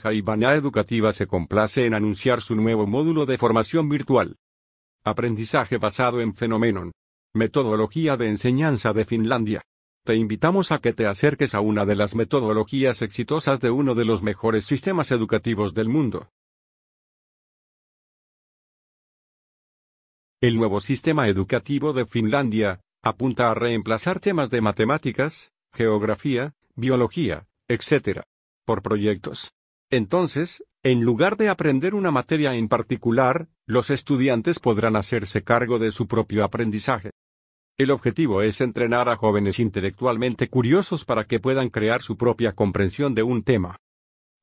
Jaibana Educativa se complace en anunciar su nuevo módulo de formación virtual. Aprendizaje basado en fenómenos. Metodología de enseñanza de Finlandia. Te invitamos a que te acerques a una de las metodologías exitosas de uno de los mejores sistemas educativos del mundo. El nuevo sistema educativo de Finlandia apunta a reemplazar temas de matemáticas, geografía, biología, etc., por proyectos entonces, en lugar de aprender una materia en particular, los estudiantes podrán hacerse cargo de su propio aprendizaje. El objetivo es entrenar a jóvenes intelectualmente curiosos para que puedan crear su propia comprensión de un tema.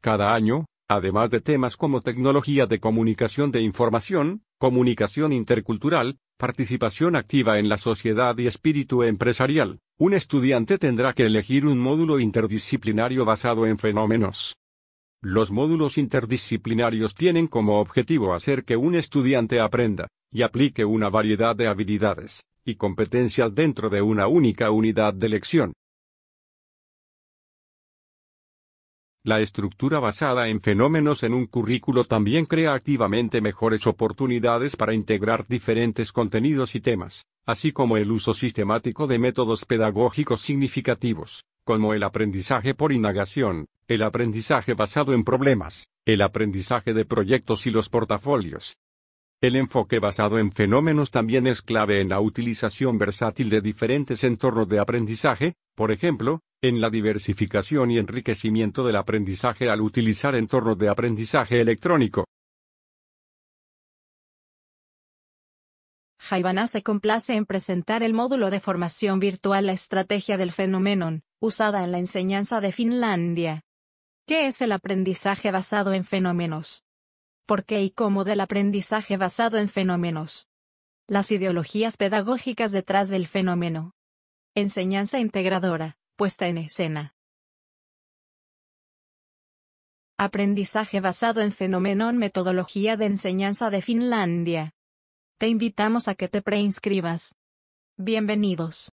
Cada año, además de temas como tecnología de comunicación de información, comunicación intercultural, participación activa en la sociedad y espíritu empresarial, un estudiante tendrá que elegir un módulo interdisciplinario basado en fenómenos los módulos interdisciplinarios tienen como objetivo hacer que un estudiante aprenda y aplique una variedad de habilidades y competencias dentro de una única unidad de lección. La estructura basada en fenómenos en un currículo también crea activamente mejores oportunidades para integrar diferentes contenidos y temas, así como el uso sistemático de métodos pedagógicos significativos como el aprendizaje por inagación, el aprendizaje basado en problemas, el aprendizaje de proyectos y los portafolios. El enfoque basado en fenómenos también es clave en la utilización versátil de diferentes entornos de aprendizaje, por ejemplo, en la diversificación y enriquecimiento del aprendizaje al utilizar entornos de aprendizaje electrónico, Jaivana se complace en presentar el módulo de formación virtual La estrategia del fenómeno, usada en la enseñanza de Finlandia. ¿Qué es el aprendizaje basado en fenómenos? ¿Por qué y cómo del aprendizaje basado en fenómenos? Las ideologías pedagógicas detrás del fenómeno. Enseñanza integradora, puesta en escena. Aprendizaje basado en fenómeno metodología de enseñanza de Finlandia. Te invitamos a que te preinscribas. Bienvenidos.